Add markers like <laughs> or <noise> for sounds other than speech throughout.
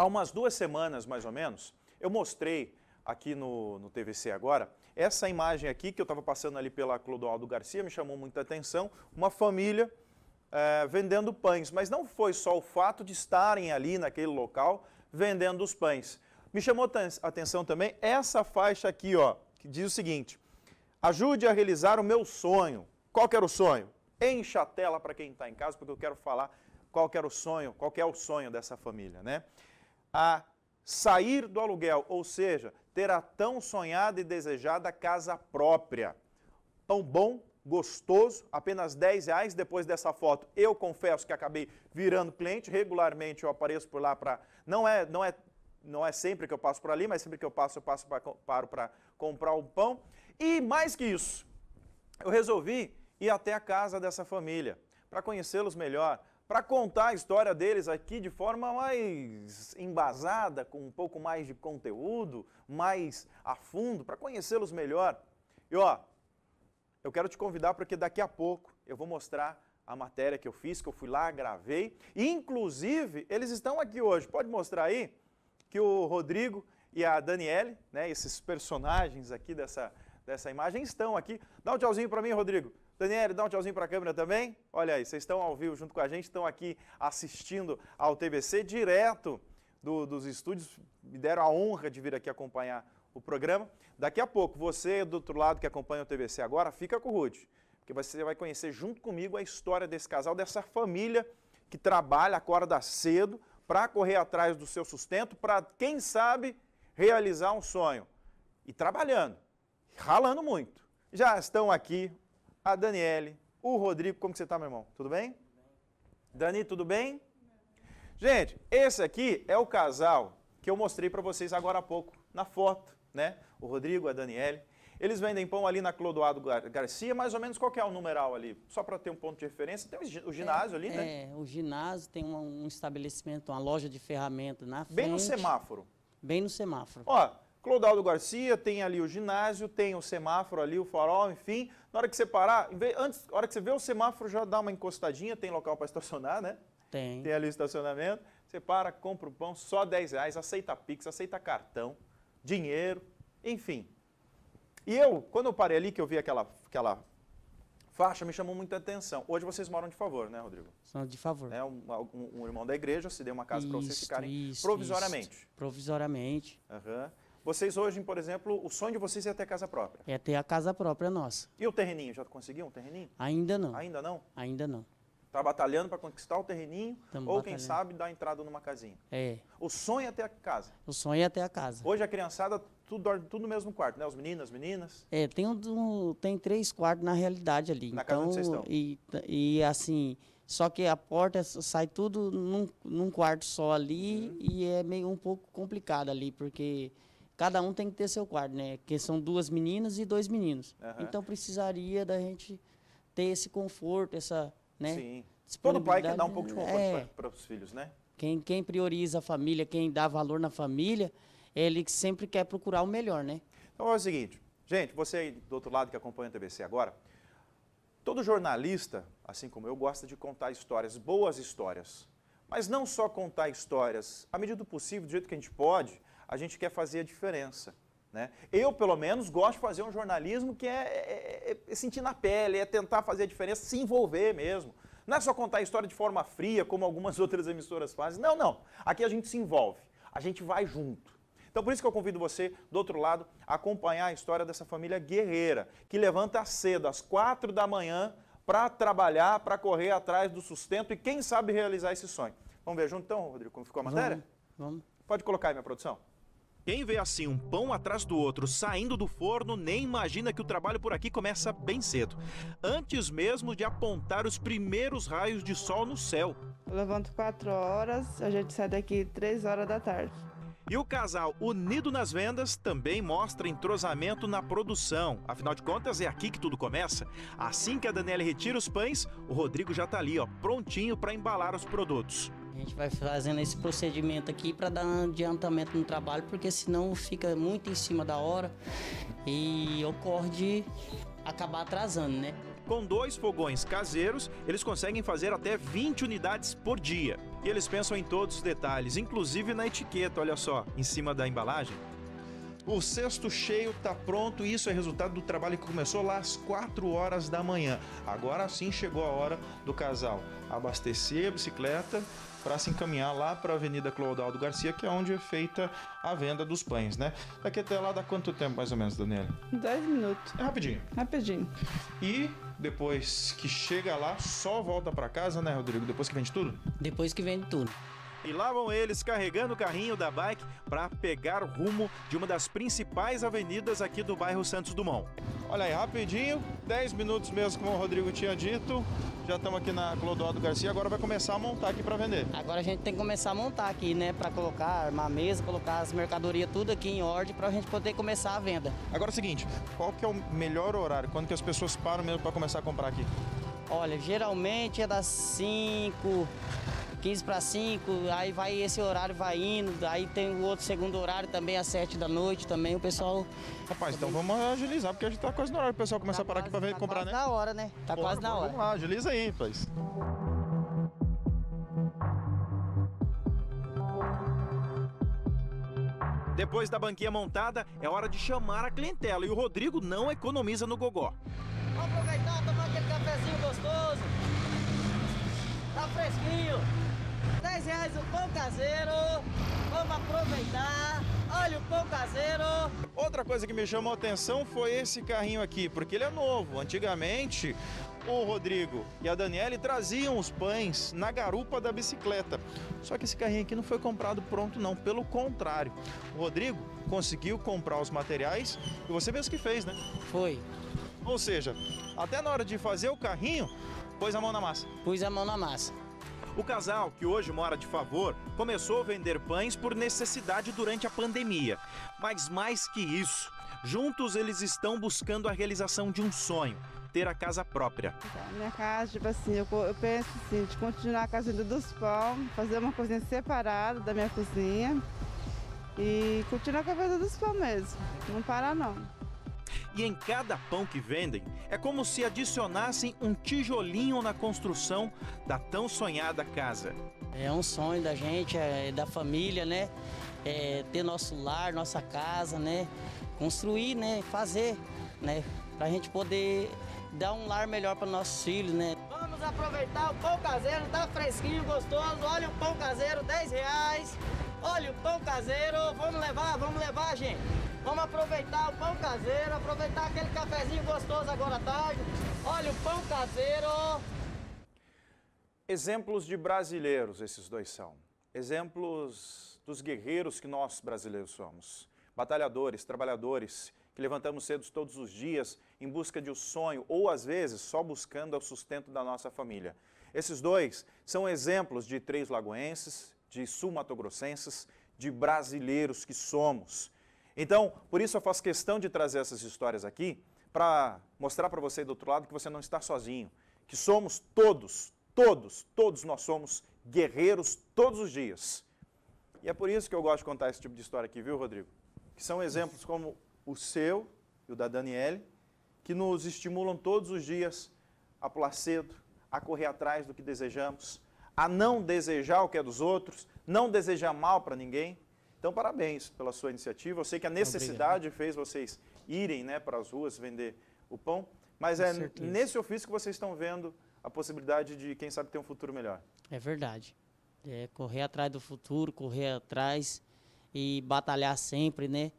Há umas duas semanas, mais ou menos, eu mostrei aqui no, no TVC agora, essa imagem aqui que eu estava passando ali pela Clodoaldo Garcia, me chamou muita atenção, uma família é, vendendo pães, mas não foi só o fato de estarem ali naquele local vendendo os pães. Me chamou atenção também essa faixa aqui, ó, que diz o seguinte, ajude a realizar o meu sonho. Qual que era o sonho? Encha a tela para quem está em casa, porque eu quero falar qual que era o sonho, qual que é o sonho dessa família, né? a sair do aluguel, ou seja, ter a tão sonhada e desejada casa própria. Pão bom, gostoso, apenas 10 reais depois dessa foto. Eu confesso que acabei virando cliente, regularmente eu apareço por lá para... Não é, não, é, não é sempre que eu passo por ali, mas sempre que eu passo, eu passo pra, paro para comprar um pão. E mais que isso, eu resolvi ir até a casa dessa família para conhecê-los melhor, para contar a história deles aqui de forma mais embasada, com um pouco mais de conteúdo, mais a fundo, para conhecê-los melhor. E ó, eu quero te convidar porque daqui a pouco eu vou mostrar a matéria que eu fiz, que eu fui lá, gravei. Inclusive, eles estão aqui hoje. Pode mostrar aí que o Rodrigo e a Daniele, né, esses personagens aqui dessa, dessa imagem, estão aqui. Dá um tchauzinho para mim, Rodrigo. Daniele, dá um tchauzinho para a câmera também. Olha aí, vocês estão ao vivo junto com a gente, estão aqui assistindo ao TBC direto do, dos estúdios. Me deram a honra de vir aqui acompanhar o programa. Daqui a pouco, você do outro lado que acompanha o TBC agora, fica com o Rude, porque você vai conhecer junto comigo a história desse casal, dessa família que trabalha, acorda cedo para correr atrás do seu sustento, para, quem sabe, realizar um sonho. E trabalhando, ralando muito. Já estão aqui a Daniele, o Rodrigo. Como que você está, meu irmão? Tudo bem? Dani, tudo bem? Gente, esse aqui é o casal que eu mostrei para vocês agora há pouco, na foto, né? O Rodrigo, a Daniele. Eles vendem pão ali na Clodoaldo Garcia, mais ou menos qual é o numeral ali? Só para ter um ponto de referência, tem o ginásio é, ali, né? É, o ginásio tem um, um estabelecimento, uma loja de ferramentas na frente. Bem no semáforo. Bem no semáforo. Ó, Clodaldo Garcia, tem ali o ginásio, tem o semáforo ali, o farol, enfim. Na hora que você parar, antes, na hora que você vê o semáforo, já dá uma encostadinha, tem local para estacionar, né? Tem. Tem ali o estacionamento. Você para, compra o pão, só 10 reais, aceita Pix, aceita cartão, dinheiro, enfim. E eu, quando eu parei ali, que eu vi aquela, aquela faixa, me chamou muita atenção. Hoje vocês moram de favor, né, Rodrigo? São de favor. É, um, um, um irmão da igreja se deu uma casa para vocês ficarem isso, provisoriamente. Isso, provisoriamente. Aham. Uhum. Vocês hoje, por exemplo, o sonho de vocês é ter casa própria. É ter a casa própria nossa. E o terreninho? Já conseguiu um terreninho? Ainda não. Ainda não? Ainda não. Está batalhando para conquistar o terreninho Tamo ou, batalhando. quem sabe, dar entrada numa casinha. É. O sonho é ter a casa. O sonho é ter a casa. Hoje a criançada tudo dorme tudo no mesmo quarto, né? Os meninos, as meninas. É, tem, um, tem três quartos na realidade ali. Na então, casa onde vocês então, estão. E, e assim, só que a porta sai tudo num, num quarto só ali uhum. e é meio um pouco complicado ali, porque cada um tem que ter seu quarto, né? Que são duas meninas e dois meninos. Uhum. Então precisaria da gente ter esse conforto, essa, né? Sim. Todo pai quer dar um pouco de conforto é. para os filhos, né? Quem, quem prioriza a família, quem dá valor na família, é ele sempre quer procurar o melhor, né? Então é o seguinte, gente, você aí do outro lado que acompanha a TBC agora, todo jornalista, assim como eu, gosta de contar histórias, boas histórias. Mas não só contar histórias, à medida do possível, do jeito que a gente pode, a gente quer fazer a diferença. Né? Eu, pelo menos, gosto de fazer um jornalismo que é, é, é, é, sentir na pele, é tentar fazer a diferença, se envolver mesmo. Não é só contar a história de forma fria, como algumas <laughs> outras emissoras fazem. Não, não. Aqui a gente se envolve, a gente vai junto. Então, por isso que eu convido você, do outro lado, a acompanhar a história dessa família guerreira, que levanta cedo, às quatro da manhã, para trabalhar, para correr atrás do sustento e, quem sabe, realizar esse sonho. Vamos ver junto, então, Rodrigo, como ficou a matéria? Vamos. vamos. Pode colocar aí, minha produção. Quem vê assim um pão atrás do outro saindo do forno nem imagina que o trabalho por aqui começa bem cedo, antes mesmo de apontar os primeiros raios de sol no céu. Eu levanto 4 horas, a gente sai daqui 3 horas da tarde. E o casal unido nas vendas também mostra entrosamento na produção. Afinal de contas, é aqui que tudo começa. Assim que a Daniela retira os pães, o Rodrigo já está ali, ó, prontinho para embalar os produtos gente vai fazendo esse procedimento aqui para dar um adiantamento no trabalho, porque senão fica muito em cima da hora e ocorre de acabar atrasando, né? Com dois fogões caseiros, eles conseguem fazer até 20 unidades por dia. E eles pensam em todos os detalhes, inclusive na etiqueta, olha só, em cima da embalagem. O cesto cheio está pronto e isso é resultado do trabalho que começou lá às 4 horas da manhã. Agora sim chegou a hora do casal abastecer a bicicleta para se encaminhar lá para a Avenida Clodoaldo Garcia, que é onde é feita a venda dos pães, né? Daqui tá até lá dá quanto tempo mais ou menos, Daniela? 10 minutos. É rapidinho. Rapidinho. E depois que chega lá, só volta para casa, né, Rodrigo? Depois que vende tudo? Depois que vende tudo. E lá vão eles carregando o carrinho da bike para pegar rumo de uma das principais avenidas aqui do bairro Santos Dumont. Olha aí, rapidinho, 10 minutos mesmo, como o Rodrigo tinha dito. Já estamos aqui na Clodoaldo Garcia, agora vai começar a montar aqui para vender. Agora a gente tem que começar a montar aqui, né? Para colocar uma mesa, colocar as mercadorias tudo aqui em ordem para a gente poder começar a venda. Agora é o seguinte, qual que é o melhor horário? Quando que as pessoas param mesmo para começar a comprar aqui? Olha, geralmente é das 5, 15 para 5, aí vai esse horário vai indo, aí tem o outro segundo horário também às 7 da noite também, o pessoal... Rapaz, então vamos agilizar, porque a gente tá quase na hora, o pessoal começar tá a parar quase, aqui para ver tá comprar, né? Tá quase na hora, né? Tá quase na hora. Vamos lá, agiliza aí, rapaz. Depois da banquinha montada, é hora de chamar a clientela e o Rodrigo não economiza no gogó. Vamos aproveitar, tomar aquele cafezinho gostoso. Tá fresquinho. 10 reais o pão caseiro. Vamos aproveitar. Olha o pão caseiro. Outra coisa que me chamou a atenção foi esse carrinho aqui, porque ele é novo. Antigamente, o Rodrigo e a Daniele traziam os pães na garupa da bicicleta. Só que esse carrinho aqui não foi comprado pronto, não. Pelo contrário, o Rodrigo conseguiu comprar os materiais e você mesmo que fez, né? Foi. Ou seja, até na hora de fazer o carrinho, pôs a mão na massa. Pôs a mão na massa. O casal, que hoje mora de favor, começou a vender pães por necessidade durante a pandemia. Mas mais que isso, juntos eles estão buscando a realização de um sonho. Ter a casa própria. Tá, minha casa, tipo assim, eu, eu penso assim, de continuar a casa dos pão, fazer uma cozinha separada da minha cozinha e continuar com a casa dos pão mesmo. Não parar não e em cada pão que vendem é como se adicionassem um tijolinho na construção da tão sonhada casa. É um sonho da gente, é, é da família, né? É ter nosso lar, nossa casa, né? Construir, né? Fazer, né? Para a gente poder dar um lar melhor para nossos filhos, né? Vamos aproveitar o pão caseiro, tá fresquinho, gostoso. Olha o pão caseiro, 10 reais. Olha o pão caseiro, vamos levar, vamos levar, gente. Vamos aproveitar o pão caseiro, aproveitar aquele cafezinho gostoso agora à tarde. Olha o pão caseiro. Exemplos de brasileiros, esses dois são. Exemplos dos guerreiros que nós brasileiros somos. Batalhadores, trabalhadores, que levantamos cedo todos os dias em busca de um sonho ou às vezes só buscando o sustento da nossa família. Esses dois são exemplos de três lagoenses, de sul-matogrossenses, de brasileiros que somos. Então, por isso eu faço questão de trazer essas histórias aqui para mostrar para você do outro lado que você não está sozinho, que somos todos, todos, todos nós somos guerreiros todos os dias. E é por isso que eu gosto de contar esse tipo de história aqui, viu, Rodrigo? Que são exemplos como o seu e o da Daniele, que nos estimulam todos os dias a pular cedo, a correr atrás do que desejamos, a não desejar o que é dos outros, não desejar mal para ninguém. Então, parabéns pela sua iniciativa. Eu sei que a necessidade Obrigado. fez vocês irem né, para as ruas vender o pão, mas Com é certeza. nesse ofício que vocês estão vendo a possibilidade de, quem sabe, ter um futuro melhor. É verdade. É correr atrás do futuro, correr atrás e batalhar sempre, né?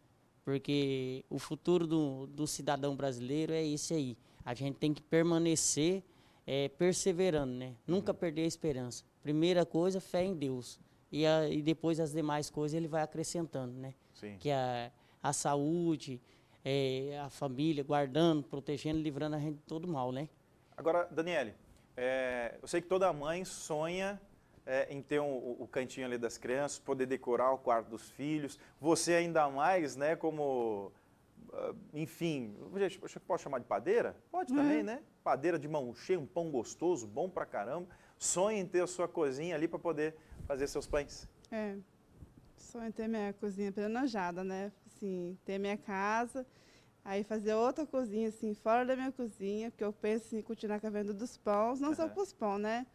Porque o futuro do, do cidadão brasileiro é esse aí. A gente tem que permanecer é, perseverando, né? Nunca uhum. perder a esperança. Primeira coisa, fé em Deus e, a, e depois as demais coisas ele vai acrescentando, né? Sim. Que é a, a saúde, é, a família, guardando, protegendo, livrando a gente de todo mal, né? Agora, Daniele, é, eu sei que toda mãe sonha é, em ter um, o cantinho ali das crianças, poder decorar o quarto dos filhos. Você ainda mais, né, como, ah, enfim, gente, pode chamar de padeira? Pode uhum. também, uhum. né? Padeira de mão cheia, um pão gostoso, bom pra caramba. Sonha em ter a sua cozinha ali para poder fazer seus pães? É, sonho ter minha cozinha planejada, né? Assim, ter minha casa, aí fazer outra cozinha, assim, fora da minha cozinha, porque eu penso em continuar com a venda dos pães, não uhum. só para os pães, né?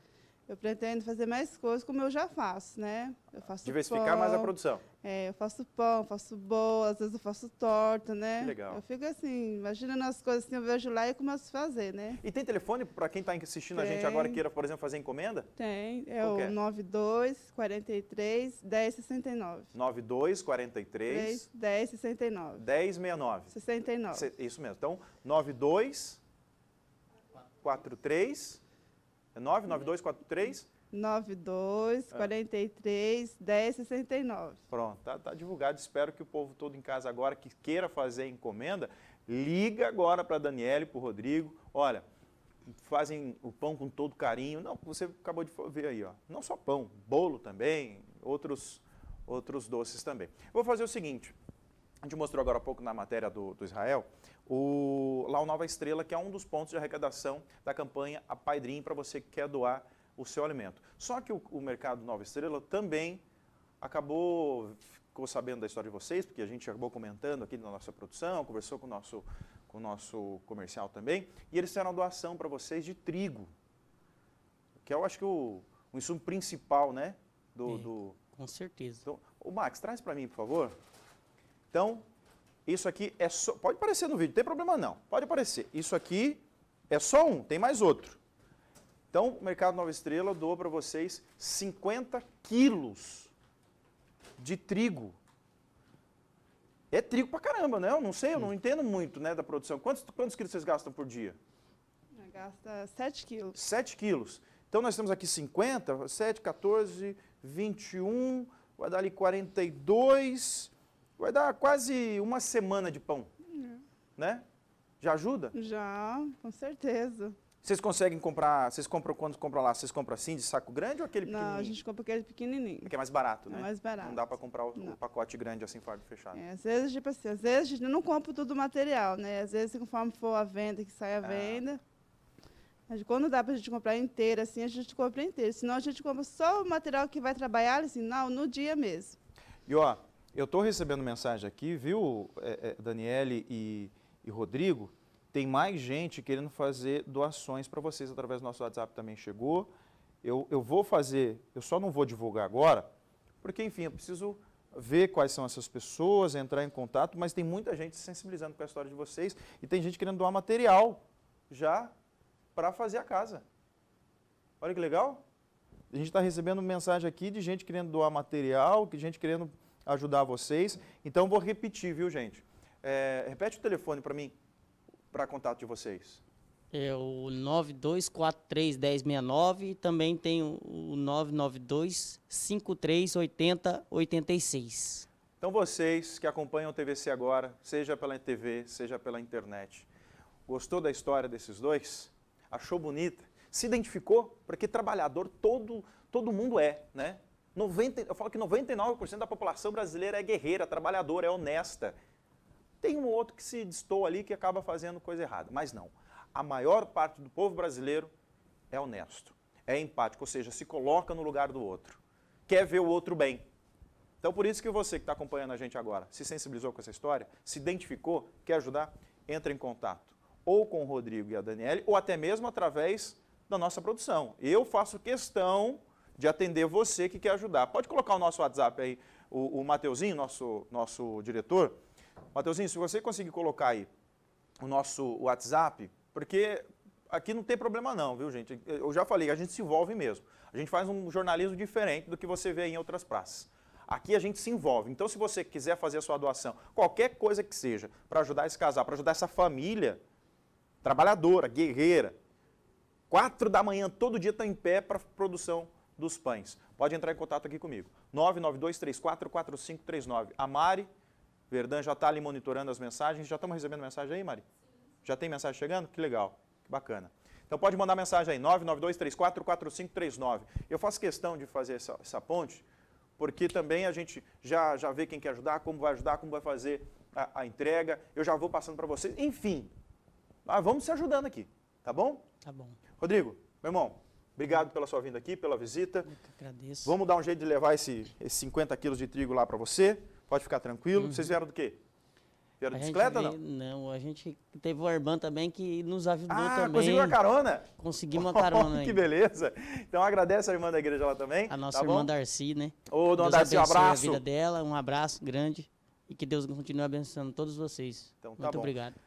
Eu pretendo fazer mais coisas como eu já faço, né? Eu faço Diversificar pão, mais a produção. É, eu faço pão, faço bolo, às vezes eu faço torta, né? Que legal. Eu fico assim, imaginando as coisas assim, eu vejo lá e começo a fazer, né? E tem telefone para quem está assistindo tem. a gente agora queira, por exemplo, fazer encomenda? Tem, é Qual o é? 92 43 1069. 92 43 69. 69. Isso mesmo. Então, 92 43 é 99243? 92 é. 43 10 Pronto, tá, tá, divulgado. Espero que o povo todo em casa agora que queira fazer a encomenda, liga agora para a Daniele, para o Rodrigo. Olha, fazem o pão com todo carinho. Não, você acabou de ver aí, ó. Não só pão, bolo também, outros outros doces também. Vou fazer o seguinte. A gente mostrou agora há pouco na matéria do, do Israel o, lá o Nova Estrela, que é um dos pontos de arrecadação da campanha A Paidrim, para você que quer doar o seu alimento. Só que o, o mercado Nova Estrela também acabou, ficou sabendo da história de vocês, porque a gente acabou comentando aqui na nossa produção, conversou com o nosso, com o nosso comercial também, e eles fizeram doação para vocês de trigo, que eu acho que o, o insumo principal, né? Do, é, do... Com certeza. Então, o Max, traz para mim, por favor. Então, isso aqui é só. Pode aparecer no vídeo, não tem problema não. Pode aparecer. Isso aqui é só um, tem mais outro. Então, o Mercado Nova Estrela doa para vocês 50 quilos de trigo. É trigo para caramba, né? Eu não sei, eu não entendo muito né, da produção. Quantos, quantos quilos vocês gastam por dia? Gasta 7 quilos. 7 quilos. Então, nós temos aqui 50, 7, 14, 21, vai dar ali 42, Vai dar quase uma semana de pão, é. né? Já ajuda? Já, com certeza. Vocês conseguem comprar, vocês compram quando compram lá? Vocês compram assim, de saco grande ou aquele pequenininho? Não, a gente compra aquele pequenininho. Porque é mais barato, é né? É mais barato. Não dá para comprar o, o, pacote grande assim, fardo fechado. É, às vezes, tipo assim, às vezes a gente não compra tudo o material, né? Às vezes, conforme for a venda, que sai a é. venda. Mas quando dá para a gente comprar inteira, assim, a gente compra inteira. Senão a gente compra só o material que vai trabalhar, assim, não, no dia mesmo. E ó, eu estou recebendo mensagem aqui, viu, é, é, Daniele e, e, Rodrigo? Tem mais gente querendo fazer doações para vocês através do nosso WhatsApp também chegou. Eu, eu vou fazer, eu só não vou divulgar agora, porque, enfim, eu preciso ver quais são essas pessoas, entrar em contato, mas tem muita gente se sensibilizando com a história de vocês e tem gente querendo doar material já para fazer a casa. Olha que legal. A gente está recebendo mensagem aqui de gente querendo doar material, de gente querendo ajudar vocês. Então, vou repetir, viu, gente? É, repete o telefone para mim, para contato de vocês. É o 9243-1069 e também tem o 992-5380-86. Então, vocês que acompanham o TVC agora, seja pela TV, seja pela internet, gostou da história desses dois? Achou bonita? Se identificou? Porque trabalhador todo, todo mundo é, né? 90, eu falo que 99% da população brasileira é guerreira, trabalhadora, é honesta. Tem um outro que se destoa ali que acaba fazendo coisa errada, mas não. A maior parte do povo brasileiro é honesto, é empático, ou seja, se coloca no lugar do outro, quer ver o outro bem. Então, por isso que você que está acompanhando a gente agora se sensibilizou com essa história, se identificou, quer ajudar, entra em contato ou com o Rodrigo e a Daniele, ou até mesmo através da nossa produção. Eu faço questão de atender você que quer ajudar. Pode colocar o nosso WhatsApp aí, o, o Mateuzinho, nosso, nosso diretor. Mateuzinho, se você conseguir colocar aí o nosso WhatsApp, porque aqui não tem problema não, viu gente? Eu já falei, a gente se envolve mesmo. A gente faz um jornalismo diferente do que você vê em outras praças. Aqui a gente se envolve. Então, se você quiser fazer a sua doação, qualquer coisa que seja, para ajudar esse casal, para ajudar essa família trabalhadora, guerreira, quatro da manhã, todo dia está em pé para produção dos pães. Pode entrar em contato aqui comigo. 992344539. A Mari Verdan já está ali monitorando as mensagens. Já estamos recebendo mensagem aí, Mari? Já tem mensagem chegando? Que legal, que bacana. Então pode mandar mensagem aí, 992344539. Eu faço questão de fazer essa, essa, ponte, porque também a gente já, já vê quem quer ajudar, como vai ajudar, como vai fazer a, a entrega. Eu já vou passando para vocês. Enfim, ah, vamos se ajudando aqui, tá bom? Tá bom. Rodrigo, meu irmão, Obrigado pela sua vinda aqui, pela visita. Eu que agradeço. Vamos dar um jeito de levar esses esse 50 quilos de trigo lá para você. Pode ficar tranquilo. Uhum. Vocês vieram do quê? Vieram de bicicleta veio, não? Não, a gente teve uma irmã também que nos ajudou ah, também. conseguiu uma carona? Conseguimos uma <laughs> carona. que beleza. Então agradece a irmã da igreja lá também. A nossa tá irmã bom? Darcy, né? Ô, dona Deus Darcy, um abraço. a vida dela, um abraço grande. E que Deus continue abençoando todos vocês. Então, tá Muito bom. obrigado.